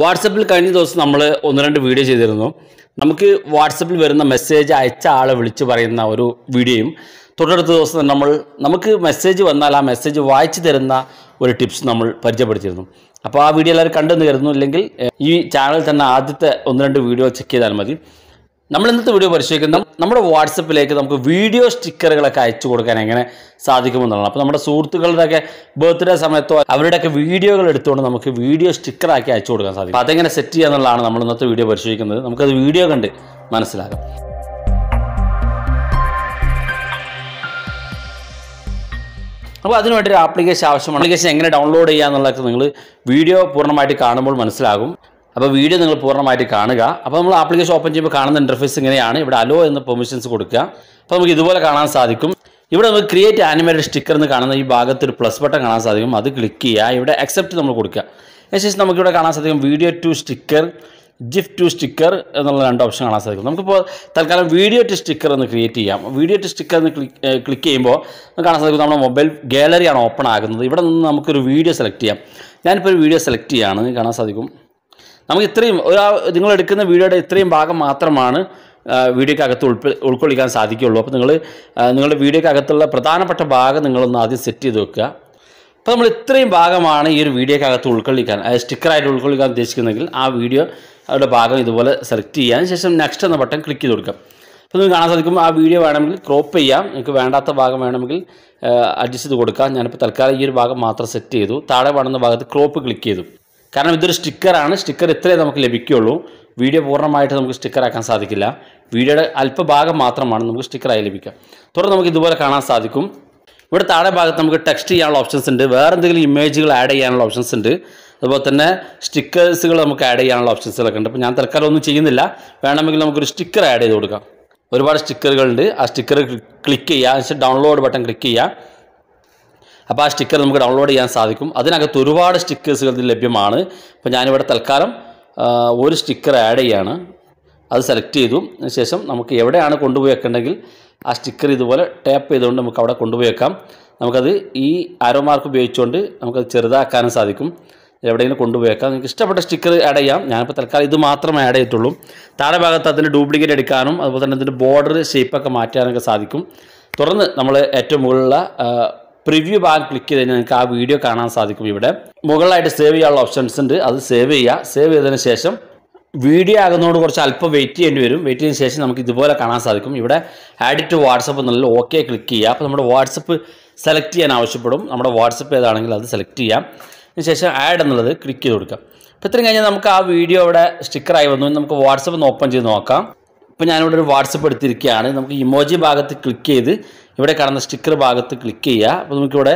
വാട്സപ്പിൽ കഴിഞ്ഞ ദിവസം നമ്മൾ ഒന്ന് രണ്ട് വീഡിയോ ചെയ്തിരുന്നു നമുക്ക് വാട്സപ്പിൽ വരുന്ന മെസ്സേജ് അയച്ച ആളെ വിളിച്ച് പറയുന്ന ഒരു വീഡിയോയും തൊട്ടടുത്ത ദിവസം നമ്മൾ നമുക്ക് മെസ്സേജ് വന്നാൽ ആ മെസ്സേജ് വായിച്ചു തരുന്ന ഒരു ടിപ്സ് നമ്മൾ പരിചയപ്പെടുത്തിയിരുന്നു അപ്പോൾ ആ വീഡിയോ എല്ലാവരും കണ്ടെന്ന് കരുതുന്നു ഇല്ലെങ്കിൽ ഈ ചാനൽ തന്നെ ആദ്യത്തെ ഒന്ന് രണ്ട് വീഡിയോ ചെക്ക് ചെയ്താൽ മതി നമ്മൾ ഇന്നത്തെ വീഡിയോ പരിശോധിക്കുന്ന നമ്മുടെ വാട്സപ്പിലേക്ക് നമുക്ക് വീഡിയോ സ്റ്റിക്കറുകളൊക്കെ അയച്ചു കൊടുക്കാൻ എങ്ങനെ സാധിക്കുമെന്നുള്ളതാണ് അപ്പോൾ നമ്മുടെ സുഹൃത്തുക്കളുടെയൊക്കെ ബർത്ത്ഡേ സമയത്തോ അവരുടെയൊക്കെ വീഡിയോകൾ എടുത്തുകൊണ്ട് നമുക്ക് വീഡിയോ സ്റ്റിക്കറാക്കി അയച്ചു കൊടുക്കാൻ സാധിക്കും അതെങ്ങനെ സെറ്റ് ചെയ്യുക എന്നുള്ളതാണ് നമ്മൾ ഇന്നത്തെ വീഡിയോ പരിശോധിക്കുന്നത് നമുക്കത് വീഡിയോ കണ്ട് മനസ്സിലാക്കാം അപ്പോൾ അതിനുവേണ്ടി ഒരു ആപ്ലിക്കേഷൻ ആവശ്യമാണ് ആപ്ലിക്കേഷൻ എങ്ങനെ ഡൗൺലോഡ് ചെയ്യുക എന്നുള്ളതൊക്കെ നിങ്ങൾ വീഡിയോ പൂർണ്ണമായിട്ട് കാണുമ്പോൾ മനസ്സിലാകും അപ്പോൾ വീഡിയോ നിങ്ങൾ പൂർണ്ണമായിട്ട് കാണുക അപ്പോൾ നമ്മൾ ആപ്ലിക്കേഷൻ ഓപ്പൺ ചെയ്യുമ്പോൾ കാണുന്ന ഇൻ്റർഫേസ് ഇങ്ങനെയാണ് ഇവിടെ അലോ എന്ന പെർമിഷൻസ് കൊടുക്കുക അപ്പോൾ നമുക്ക് ഇതുപോലെ കാണാൻ സാധിക്കും ഇവിടെ നമുക്ക് ക്രിയേറ്റ് ആനിമേറ്റഡ് സ്റ്റിക്കർ എന്ന് കാണുന്ന ഈ ഭാഗത്ത് ഒരു പ്ലസ് ബട്ടൺ കാണാൻ സാധിക്കും അത് ക്ലിക്ക് ചെയ്യുക ഇവിടെ അക്സെപ്റ്റ് നമ്മൾ കൊടുക്കുക ശേഷം നമുക്കിവിടെ കാണാൻ സാധിക്കും video to sticker GIF to sticker എന്നുള്ള രണ്ട് ഓപ്ഷൻ കാണാൻ സാധിക്കും നമുക്കിപ്പോൾ തൽക്കാലം വീഡിയോ ടു സ്റ്റിക്കർ എന്ന് ക്രിയേറ്റ് ചെയ്യാം വീഡിയോ ടു സ്റ്റിക്കർ എന്ന് ക്ലിക്ക് ചെയ്യുമ്പോൾ നമുക്ക് കാണാൻ സാധിക്കും നമ്മുടെ മൊബൈൽ ഗാലറിയാണ് ഓപ്പൺ ആകുന്നത് ഇവിടെ നിന്ന് നമുക്കൊരു വീഡിയോ സെലക്ട് ചെയ്യാം ഞാനിപ്പോൾ ഒരു വീഡിയോ സെലക്ട് ചെയ്യുകയാണ് കാണാൻ സാധിക്കും നമുക്ക് ഇത്രയും ഒരു നിങ്ങൾ എടുക്കുന്ന വീഡിയോയുടെ ഇത്രയും ഭാഗം മാത്രമാണ് വീഡിയോക്കകത്ത് ഉൾപ്പെ ഉൾക്കൊള്ളിക്കാൻ സാധിക്കുള്ളൂ അപ്പോൾ നിങ്ങൾ നിങ്ങളുടെ വീഡിയോക്കകത്തുള്ള പ്രധാനപ്പെട്ട ഭാഗം നിങ്ങളൊന്ന് ആദ്യം സെറ്റ് ചെയ്ത് വെക്കുക അപ്പോൾ നമ്മൾ ഇത്രയും ഭാഗമാണ് ഈ ഒരു വീഡിയോക്കകത്ത് ഉൾക്കൊള്ളിക്കാൻ അതായത് സ്റ്റിക്കറായിട്ട് ഉൾക്കൊള്ളിക്കാൻ ഉദ്ദേശിക്കുന്നെങ്കിൽ ആ വീഡിയോ അവരുടെ ഭാഗം ഇതുപോലെ സെലക്ട് ചെയ്യാൻ ശേഷം നെക്സ്റ്റ് എന്ന ബട്ടൺ ക്ലിക്ക് ചെയ്ത് കൊടുക്കാം അപ്പോൾ നിങ്ങൾക്ക് കാണാൻ സാധിക്കും ആ വീഡിയോ വേണമെങ്കിൽ ക്രോപ്പ് ചെയ്യാം നിങ്ങൾക്ക് വേണ്ടാത്ത ഭാഗം വേണമെങ്കിൽ അഡ്ജസ്റ്റ് ചെയ്ത് കൊടുക്കാം ഞാനിപ്പോൾ തൽക്കാലം ഈ ഒരു ഭാഗം മാത്രം സെറ്റ് ചെയ്തു താഴെ വേണമെന്ന ഭാഗത്ത് ക്രോപ്പ് ക്ലിക്ക് ചെയ്തു കാരണം ഇതൊരു സ്റ്റിക്കറാണ് സ്റ്റിക്കർ ഇത്രയേ നമുക്ക് ലഭിക്കുകയുള്ളൂ വീഡിയോ പൂർണ്ണമായിട്ട് നമുക്ക് സ്റ്റിക്കറാക്കാൻ സാധിക്കില്ല വീഡിയോയുടെ അല്പഭാഗം മാത്രമാണ് നമുക്ക് സ്റ്റിക്കറായി ലഭിക്കുക തുടർന്ന് നമുക്ക് ഇതുപോലെ കാണാൻ സാധിക്കും ഇവിടെ താഴെ ഭാഗത്ത് നമുക്ക് ടെക്സ്റ്റ് ചെയ്യാനുള്ള ഓപ്ഷൻസ് ഉണ്ട് വേറെ എന്തെങ്കിലും ഇമേജുകൾ ആഡ് ചെയ്യാനുള്ള ഓപ്ഷൻസ് ഉണ്ട് അതുപോലെ തന്നെ സ്റ്റിക്കേഴ്സുകൾ നമുക്ക് ആഡ് ചെയ്യാനുള്ള ഓപ്ഷൻസുകളൊക്കെ ഉണ്ട് അപ്പോൾ ഞാൻ തൽക്കാലം ഒന്നും ചെയ്യുന്നില്ല വേണമെങ്കിൽ നമുക്കൊരു സ്റ്റിക്കർ ആഡ് ചെയ്ത് കൊടുക്കാം ഒരുപാട് സ്റ്റിക്കറുകളുണ്ട് ആ സ്റ്റിക്കർ ക്ലിക്ക് ചെയ്യുക ഡൗൺലോഡ് ബട്ടൺ ക്ലിക്ക് ചെയ്യുക അപ്പോൾ ആ സ്റ്റിക്കർ നമുക്ക് ഡൗൺലോഡ് ചെയ്യാൻ സാധിക്കും അതിനകത്ത് ഒരുപാട് സ്റ്റിക്കേഴ്സുകൾ ഇതിൽ ലഭ്യമാണ് അപ്പോൾ ഞാനിവിടെ തൽക്കാലം ഒരു സ്റ്റിക്കർ ആഡ് ചെയ്യാണ് അത് സെലക്ട് ചെയ്തു ശേഷം നമുക്ക് എവിടെയാണ് കൊണ്ടുപോയി വെക്കേണ്ടെങ്കിൽ ആ സ്റ്റിക്കർ ഇതുപോലെ ടാപ്പ് ചെയ്തുകൊണ്ട് നമുക്ക് അവിടെ കൊണ്ടുപോയി വെക്കാം നമുക്കത് ഈ ആരോ മാർക്ക് ഉപയോഗിച്ചുകൊണ്ട് നമുക്കത് ചെറുതാക്കാനും സാധിക്കും എവിടെയെങ്കിലും കൊണ്ടുപോയി വെക്കാം നിങ്ങൾക്ക് ഇഷ്ടപ്പെട്ട സ്റ്റിക്കർ ആഡ് ചെയ്യാം ഞാനിപ്പോൾ തൽക്കാലം ഇത് മാത്രമേ ആഡ് ചെയ്തിട്ടുള്ളൂ താഴെ ഭാഗത്ത് അതിൻ്റെ ഡ്യൂപ്ലിക്കേറ്റ് എടുക്കാനും അതുപോലെ തന്നെ അതിൻ്റെ ബോർഡർ ഷേപ്പൊക്കെ മാറ്റാനൊക്കെ സാധിക്കും തുറന്ന് നമ്മൾ ഏറ്റവും മുകളിലുള്ള പ്രിവ്യൂ ഭാഗം ക്ലിക്ക് ചെയ്ത് കഴിഞ്ഞാൽ നിങ്ങൾക്ക് ആ വീഡിയോ കാണാൻ സാധിക്കും ഇവിടെ മുകളിലായിട്ട് സേവ് ചെയ്യാനുള്ള ഓപ്ഷൻസ് ഉണ്ട് അത് സേവ് ചെയ്യുക സേവ് ചെയ്തതിന് ശേഷം വീഡിയോ ആകുന്നതോട് കുറച്ച് അല്പം വെയിറ്റ് ചെയ്യേണ്ടി വരും വെയിറ്റ് ചെയ്തതിന് ശേഷം നമുക്ക് ഇതുപോലെ കാണാൻ സാധിക്കും ഇവിടെ ആഡ് ടു വാട്സപ്പ് എന്നുള്ള ഓക്കെ ക്ലിക്ക് ചെയ്യുക അപ്പോൾ നമ്മുടെ വാട്സപ്പ് സെലക്ട് ചെയ്യാൻ ആവശ്യപ്പെടും നമ്മുടെ വാട്സപ്പ് ഏതാണെങ്കിൽ അത് സെലക്ട് ചെയ്യാം അതിനുശേഷം ആഡ് എന്നുള്ളത് ക്ലിക്ക് ചെയ്ത് കൊടുക്കാം അപ്പോൾ ഇത്രയും കഴിഞ്ഞാൽ നമുക്ക് ആ വീഡിയോ അവിടെ സ്റ്റിക്കറായി വന്നു നമുക്ക് വാട്സപ്പ് ഒന്ന് ഓപ്പൺ ചെയ്ത് നോക്കാം ഇപ്പോൾ ഞാനിവിടെ ഒരു വാട്സപ്പ് എടുത്തിരിക്കുകയാണ് നമുക്ക് ഇമോജി ഭാഗത്ത് ക്ലിക്ക് ചെയ്ത് ഇവിടെ കാണുന്ന സ്റ്റിക്കർ ഭാഗത്ത് ക്ലിക്ക് ചെയ്യുക അപ്പോൾ നമുക്കിവിടെ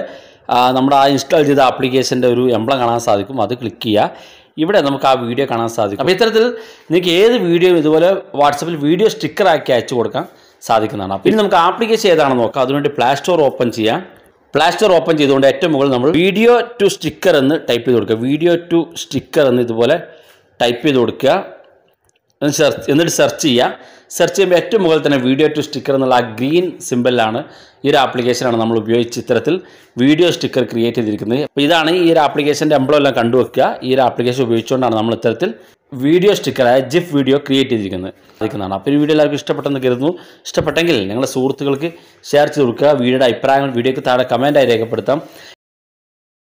നമ്മുടെ ആ ഇൻസ്റ്റാൾ ചെയ്ത ആപ്ലിക്കേഷൻ്റെ ഒരു എംബ്ലം കാണാൻ സാധിക്കും അത് ക്ലിക്ക് ചെയ്യുക ഇവിടെ നമുക്ക് ആ വീഡിയോ കാണാൻ സാധിക്കും അപ്പോൾ ഇത്തരത്തിൽ നിങ്ങൾക്ക് ഏത് വീഡിയോ ഇതുപോലെ വാട്സപ്പിൽ വീഡിയോ സ്റ്റിക്കറാക്കി അയച്ചു കൊടുക്കാൻ സാധിക്കുന്നതാണ് ഇനി നമുക്ക് ആപ്ലിക്കേഷൻ ഏതാണെന്ന് നോക്കാം അതിനുവേണ്ടി പ്ലേ സ്റ്റോർ ഓപ്പൺ ചെയ്യാം പ്ലേ സ്റ്റോർ ഓപ്പൺ ചെയ്തുകൊണ്ട് ഏറ്റവും മുകളിൽ നമ്മൾ വീഡിയോ ടു സ്റ്റിക്കർ എന്ന് ടൈപ്പ് ചെയ്ത് കൊടുക്കുക വീഡിയോ ടു സ്റ്റിക്കർ എന്ന് ഇതുപോലെ ടൈപ്പ് ചെയ്ത് കൊടുക്കുക എന്ന് സെർച്ച് എന്നിട്ട് സെർച്ച് ചെയ്യുക സെർച്ച് ചെയ്യുമ്പോൾ ഏറ്റവും മുകളിൽ തന്നെ വീഡിയോ ടു സ്റ്റിക്കർ എന്നുള്ള ആ ഗ്രീൻ സിമ്പിളാണ് ഈ ഒരു ആപ്ലിക്കേഷനാണ് നമ്മൾ ഉപയോഗിച്ച് ഇത്തരത്തിൽ വീഡിയോ സ്റ്റിക്കർ ക്രിയേറ്റ് ചെയ്തിരിക്കുന്നത് അപ്പോൾ ഇതാണ് ഈ ഒരു ആപ്ലിക്കേഷൻ്റെ എല്ലാം കണ്ടുവെക്കുക ഈ ഒരു ആപ്ലിക്കേഷൻ ഉപയോഗിച്ചുകൊണ്ടാണ് നമ്മൾ ഇത്തരത്തിൽ വീഡിയോ സ്റ്റിക്കറായ ജിഫ് വീഡിയോ ക്രിയേറ്റ് ചെയ്തിരിക്കുന്നത് അതിരിക്കുന്നതാണ് അപ്പോൾ ഈ വീഡിയോ എല്ലാവർക്കും ഇഷ്ടപ്പെട്ടെന്ന് കരുതുന്നു ഇഷ്ടപ്പെട്ടെങ്കിൽ നിങ്ങളുടെ സുഹൃത്തുക്കൾക്ക് ഷെയർ ചെയ്ത് കൊടുക്കുക വീഡിയോയുടെ അഭിപ്രായങ്ങൾ വീഡിയോക്ക് താഴെ കമൻ്റായി രേഖപ്പെടുത്താം